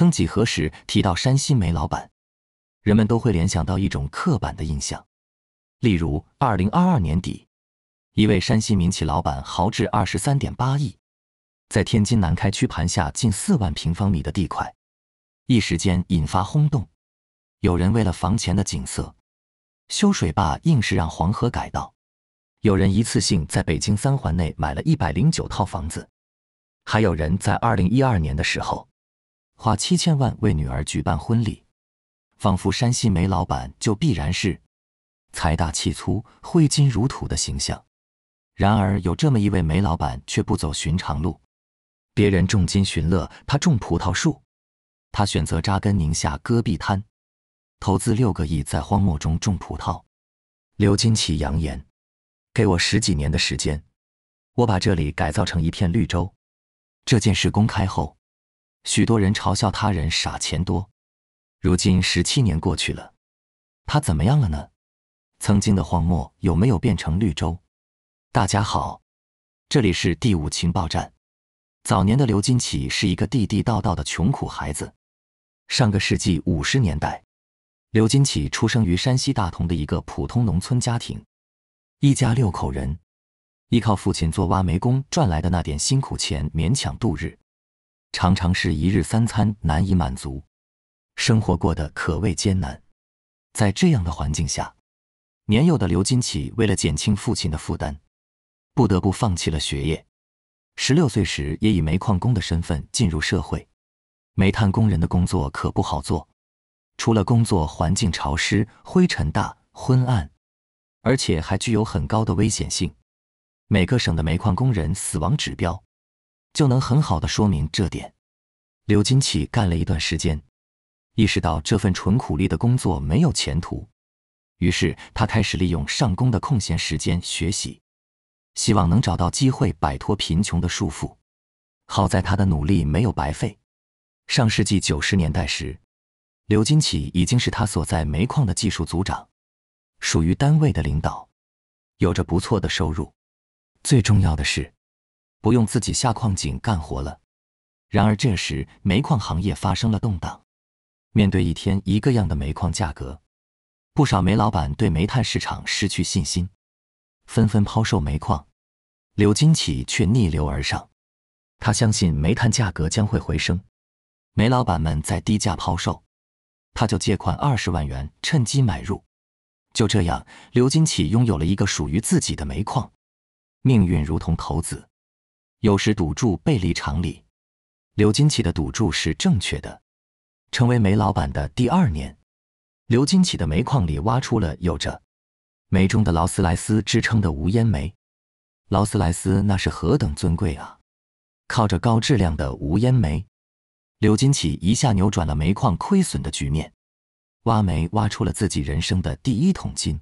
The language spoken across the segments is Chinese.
曾几何时，提到山西煤老板，人们都会联想到一种刻板的印象。例如，二零二二年底，一位山西民企老板豪掷二十三点八亿，在天津南开区盘下近四万平方米的地块，一时间引发轰动。有人为了房前的景色修水坝，硬是让黄河改道；有人一次性在北京三环内买了一百零九套房子；还有人在二零一二年的时候。花七千万为女儿举办婚礼，仿佛山西煤老板就必然是财大气粗、挥金如土的形象。然而，有这么一位煤老板却不走寻常路。别人重金寻乐，他种葡萄树；他选择扎根宁夏戈壁滩，投资六个亿在荒漠中种葡萄。刘金起扬言：“给我十几年的时间，我把这里改造成一片绿洲。”这件事公开后。许多人嘲笑他人傻钱多，如今十七年过去了，他怎么样了呢？曾经的荒漠有没有变成绿洲？大家好，这里是第五情报站。早年的刘金起是一个地地道道的穷苦孩子。上个世纪五十年代，刘金起出生于山西大同的一个普通农村家庭，一家六口人，依靠父亲做挖煤工赚来的那点辛苦钱勉强度日。常常是一日三餐难以满足，生活过得可谓艰难。在这样的环境下，年幼的刘金起为了减轻父亲的负担，不得不放弃了学业。十六岁时，也以煤矿工的身份进入社会。煤炭工人的工作可不好做，除了工作环境潮湿、灰尘大、昏暗，而且还具有很高的危险性。每个省的煤矿工人死亡指标。就能很好的说明这点。刘金起干了一段时间，意识到这份纯苦力的工作没有前途，于是他开始利用上工的空闲时间学习，希望能找到机会摆脱贫穷的束缚。好在他的努力没有白费，上世纪九十年代时，刘金起已经是他所在煤矿的技术组长，属于单位的领导，有着不错的收入。最重要的是。不用自己下矿井干活了。然而，这时煤矿行业发生了动荡。面对一天一个样的煤矿价格，不少煤老板对煤炭市场失去信心，纷纷抛售煤矿。刘金起却逆流而上，他相信煤炭价格将会回升。煤老板们在低价抛售，他就借款二十万元，趁机买入。就这样，刘金起拥有了一个属于自己的煤矿。命运如同骰子。有时赌注背离常理，刘金起的赌注是正确的。成为煤老板的第二年，刘金起的煤矿里挖出了有着“煤中的劳斯莱斯”之称的无烟煤。劳斯莱斯那是何等尊贵啊！靠着高质量的无烟煤，刘金起一下扭转了煤矿亏损的局面，挖煤挖出了自己人生的第一桶金。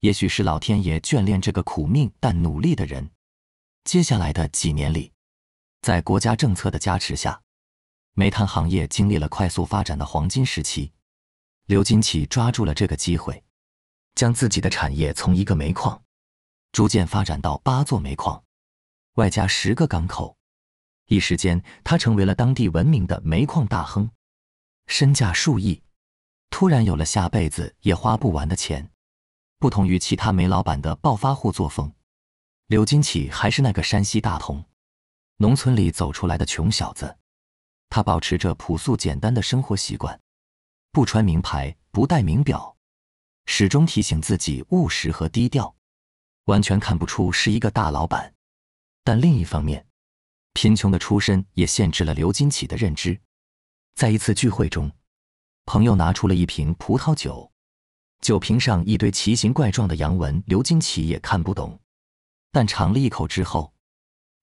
也许是老天爷眷恋这个苦命但努力的人。接下来的几年里，在国家政策的加持下，煤炭行业经历了快速发展的黄金时期。刘金起抓住了这个机会，将自己的产业从一个煤矿逐渐发展到八座煤矿，外加十个港口。一时间，他成为了当地闻名的煤矿大亨，身价数亿，突然有了下辈子也花不完的钱。不同于其他煤老板的暴发户作风。刘金起还是那个山西大同农村里走出来的穷小子，他保持着朴素简单的生活习惯，不穿名牌，不戴名表，始终提醒自己务实和低调，完全看不出是一个大老板。但另一方面，贫穷的出身也限制了刘金起的认知。在一次聚会中，朋友拿出了一瓶葡萄酒，酒瓶上一堆奇形怪状的洋文，刘金起也看不懂。但尝了一口之后，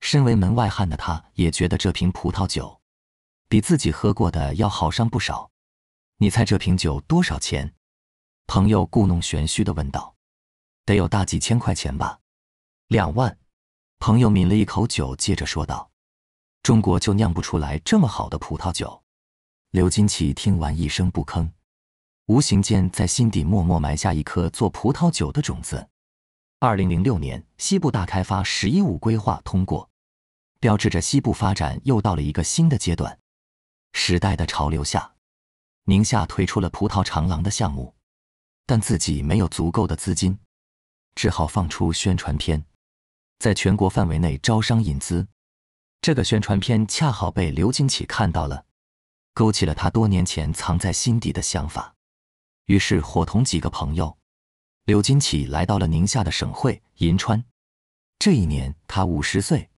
身为门外汉的他，也觉得这瓶葡萄酒比自己喝过的要好上不少。你猜这瓶酒多少钱？朋友故弄玄虚的问道：“得有大几千块钱吧？”“两万。”朋友抿了一口酒，接着说道：“中国就酿不出来这么好的葡萄酒。”刘金奇听完一声不吭，无形间在心底默默埋下一颗做葡萄酒的种子。二零零六年，西部大开发“十一五”规划通过，标志着西部发展又到了一个新的阶段。时代的潮流下，宁夏推出了葡萄长廊的项目，但自己没有足够的资金，只好放出宣传片，在全国范围内招商引资。这个宣传片恰好被刘金起看到了，勾起了他多年前藏在心底的想法，于是伙同几个朋友。刘金起来到了宁夏的省会银川。这一年他五十岁。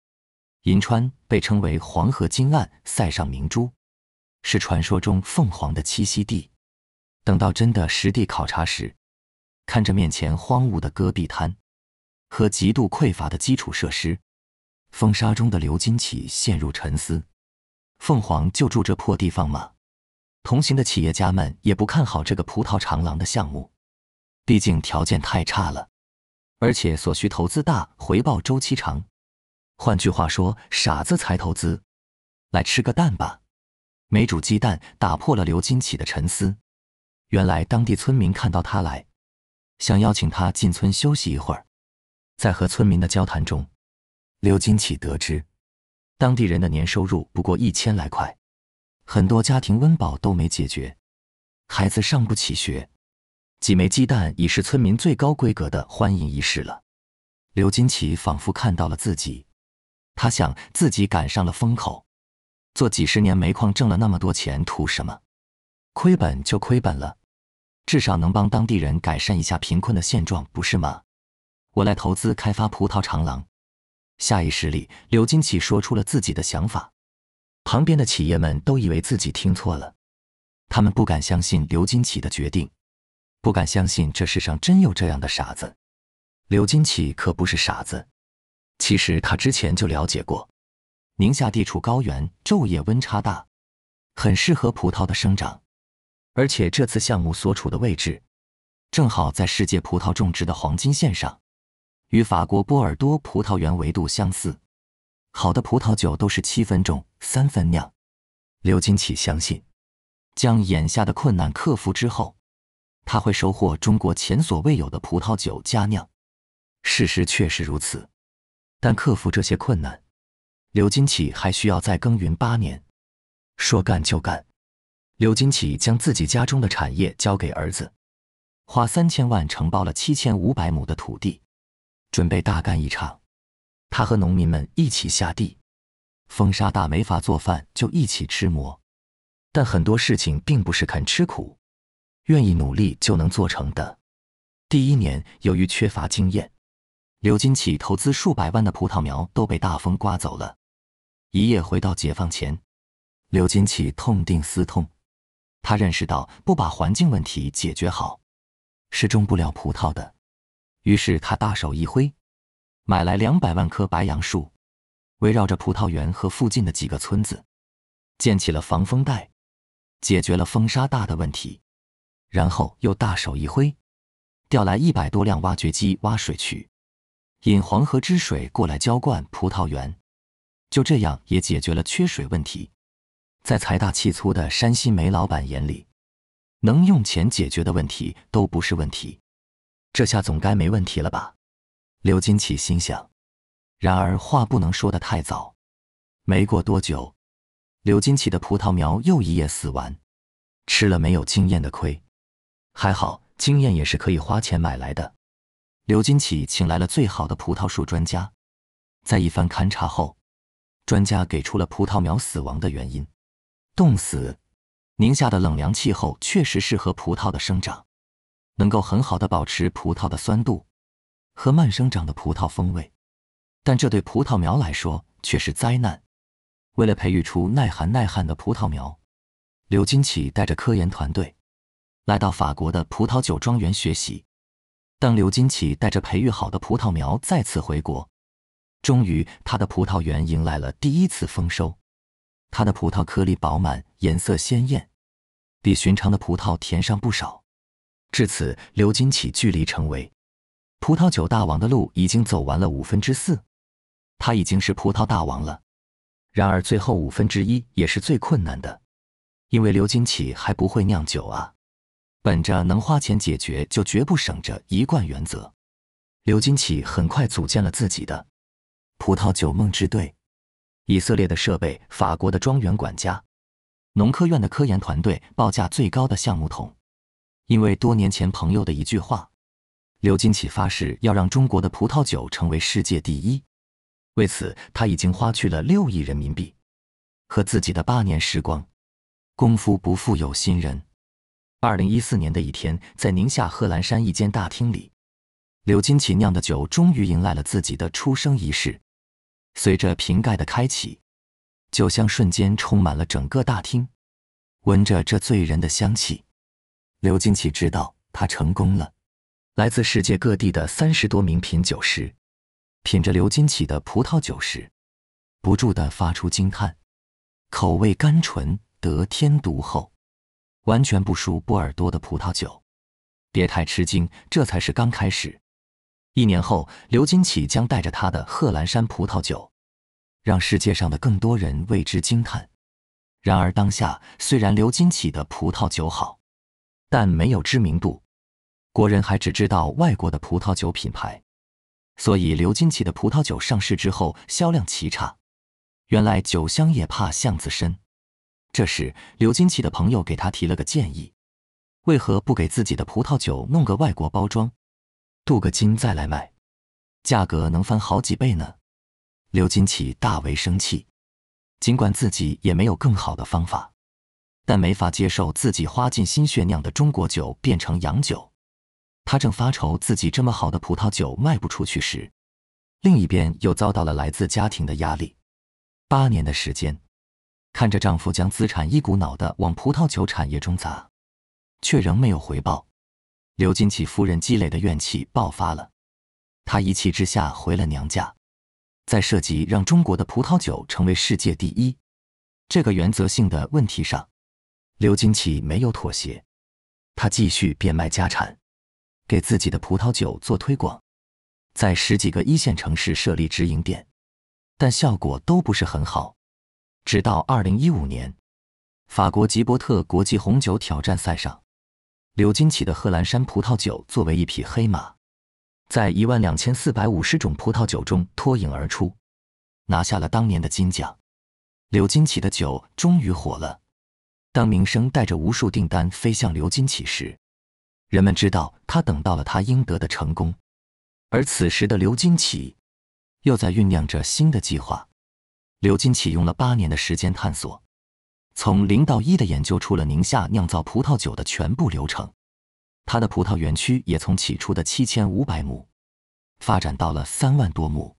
银川被称为黄河金岸、塞上明珠，是传说中凤凰的栖息地。等到真的实地考察时，看着面前荒芜的戈壁滩和极度匮乏的基础设施，风沙中的刘金起陷入沉思：凤凰就住这破地方吗？同行的企业家们也不看好这个葡萄长廊的项目。毕竟条件太差了，而且所需投资大，回报周期长。换句话说，傻子才投资。来吃个蛋吧！没煮鸡蛋打破了刘金起的沉思。原来当地村民看到他来，想邀请他进村休息一会儿。在和村民的交谈中，刘金起得知，当地人的年收入不过一千来块，很多家庭温饱都没解决，孩子上不起学。几枚鸡蛋已是村民最高规格的欢迎仪式了。刘金奇仿佛看到了自己，他想自己赶上了风口，做几十年煤矿挣了那么多钱图什么？亏本就亏本了，至少能帮当地人改善一下贫困的现状，不是吗？我来投资开发葡萄长廊。下意识里，刘金奇说出了自己的想法。旁边的企业们都以为自己听错了，他们不敢相信刘金奇的决定。不敢相信这世上真有这样的傻子。刘金起可不是傻子。其实他之前就了解过，宁夏地处高原，昼夜温差大，很适合葡萄的生长。而且这次项目所处的位置，正好在世界葡萄种植的黄金线上，与法国波尔多葡萄园维度相似。好的葡萄酒都是七分种，三分酿。刘金起相信，将眼下的困难克服之后。他会收获中国前所未有的葡萄酒佳酿，事实确实如此。但克服这些困难，刘金起还需要再耕耘八年。说干就干，刘金起将自己家中的产业交给儿子，花三千万承包了七千五百亩的土地，准备大干一场。他和农民们一起下地，风沙大没法做饭，就一起吃馍。但很多事情并不是肯吃苦。愿意努力就能做成的。第一年，由于缺乏经验，刘金起投资数百万的葡萄苗都被大风刮走了，一夜回到解放前。刘金起痛定思痛，他认识到不把环境问题解决好，是种不了葡萄的。于是他大手一挥，买来两百万棵白杨树，围绕着葡萄园和附近的几个村子，建起了防风带，解决了风沙大的问题。然后又大手一挥，调来一百多辆挖掘机挖水渠，引黄河之水过来浇灌葡萄园，就这样也解决了缺水问题。在财大气粗的山西煤老板眼里，能用钱解决的问题都不是问题，这下总该没问题了吧？刘金起心想。然而话不能说的太早。没过多久，刘金起的葡萄苗又一夜死完，吃了没有经验的亏。还好，经验也是可以花钱买来的。刘金启请来了最好的葡萄树专家，在一番勘察后，专家给出了葡萄苗死亡的原因：冻死。宁夏的冷凉气候确实适合葡萄的生长，能够很好的保持葡萄的酸度和慢生长的葡萄风味，但这对葡萄苗来说却是灾难。为了培育出耐寒耐旱的葡萄苗，刘金启带着科研团队。来到法国的葡萄酒庄园学习。当刘金起带着培育好的葡萄苗再次回国，终于他的葡萄园迎来了第一次丰收。他的葡萄颗粒饱满，颜色鲜艳，比寻常的葡萄甜上不少。至此，刘金起距离成为葡萄酒大王的路已经走完了五分之四，他已经是葡萄大王了。然而，最后五分之一也是最困难的，因为刘金起还不会酿酒啊。本着能花钱解决就绝不省着一贯原则，刘金起很快组建了自己的葡萄酒梦之队。以色列的设备，法国的庄园管家，农科院的科研团队，报价最高的橡木桶。因为多年前朋友的一句话，刘金启发誓要让中国的葡萄酒成为世界第一。为此，他已经花去了六亿人民币和自己的八年时光。功夫不负有心人。二零一四年的一天，在宁夏贺兰山一间大厅里，刘金奇酿的酒终于迎来了自己的出生仪式。随着瓶盖的开启，酒香瞬间充满了整个大厅。闻着这醉人的香气，刘金奇知道他成功了。来自世界各地的三十多名品酒师品着刘金奇的葡萄酒时，不住的发出惊叹：口味甘醇，得天独厚。完全不输波尔多的葡萄酒，别太吃惊，这才是刚开始。一年后，刘金起将带着他的贺兰山葡萄酒，让世界上的更多人为之惊叹。然而当下，虽然刘金起的葡萄酒好，但没有知名度，国人还只知道外国的葡萄酒品牌，所以刘金起的葡萄酒上市之后销量奇差。原来酒香也怕巷子深。这时，刘金起的朋友给他提了个建议：为何不给自己的葡萄酒弄个外国包装，镀个金再来卖，价格能翻好几倍呢？刘金起大为生气，尽管自己也没有更好的方法，但没法接受自己花尽心血酿的中国酒变成洋酒。他正发愁自己这么好的葡萄酒卖不出去时，另一边又遭到了来自家庭的压力。八年的时间。看着丈夫将资产一股脑的往葡萄酒产业中砸，却仍没有回报，刘金起夫人积累的怨气爆发了。她一气之下回了娘家。在涉及让中国的葡萄酒成为世界第一这个原则性的问题上，刘金起没有妥协。他继续变卖家产，给自己的葡萄酒做推广，在十几个一线城市设立直营店，但效果都不是很好。直到二零一五年，法国吉伯特国际红酒挑战赛上，刘金起的贺兰山葡萄酒作为一匹黑马，在一万两千四百五十种葡萄酒中脱颖而出，拿下了当年的金奖。刘金起的酒终于火了。当名声带着无数订单飞向刘金起时，人们知道他等到了他应得的成功。而此时的刘金起，又在酝酿着新的计划。刘金起用了八年的时间探索，从零到一的研究出了宁夏酿造葡萄酒的全部流程。他的葡萄园区也从起初的七千五百亩发展到了三万多亩，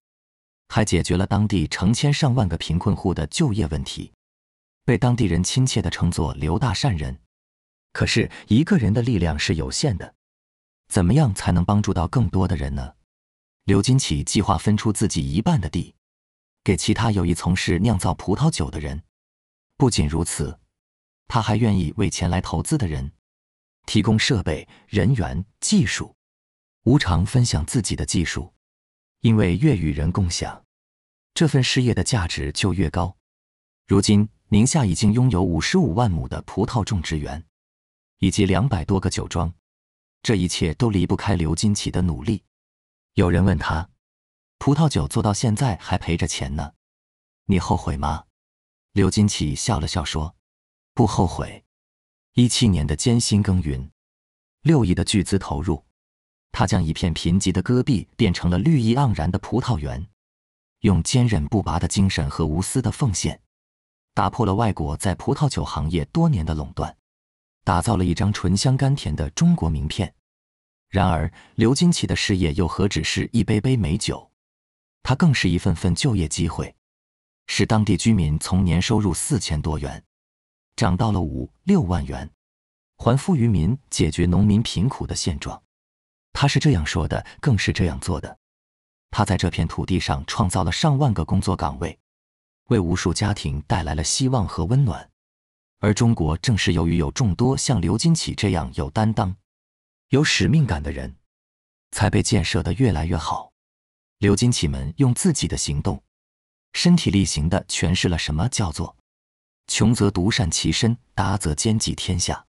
还解决了当地成千上万个贫困户的就业问题，被当地人亲切的称作“刘大善人”。可是，一个人的力量是有限的，怎么样才能帮助到更多的人呢？刘金起计划分出自己一半的地。给其他有意从事酿造葡萄酒的人。不仅如此，他还愿意为前来投资的人提供设备、人员、技术，无偿分享自己的技术。因为越与人共享，这份事业的价值就越高。如今，宁夏已经拥有五十五万亩的葡萄种植园，以及两百多个酒庄，这一切都离不开刘金起的努力。有人问他。葡萄酒做到现在还赔着钱呢，你后悔吗？刘金起笑了笑说：“不后悔。一七年的艰辛耕耘，六亿的巨资投入，他将一片贫瘠的戈壁变成了绿意盎然的葡萄园，用坚韧不拔的精神和无私的奉献，打破了外国在葡萄酒行业多年的垄断，打造了一张醇香甘甜的中国名片。然而，刘金起的事业又何止是一杯杯美酒？”他更是一份份就业机会，使当地居民从年收入四千多元，涨到了五六万元，还富于民，解决农民贫苦的现状。他是这样说的，更是这样做的。他在这片土地上创造了上万个工作岗位，为无数家庭带来了希望和温暖。而中国正是由于有众多像刘金起这样有担当、有使命感的人，才被建设的越来越好。刘金起门用自己的行动，身体力行地诠释了什么叫做“穷则独善其身，达则兼济天下”。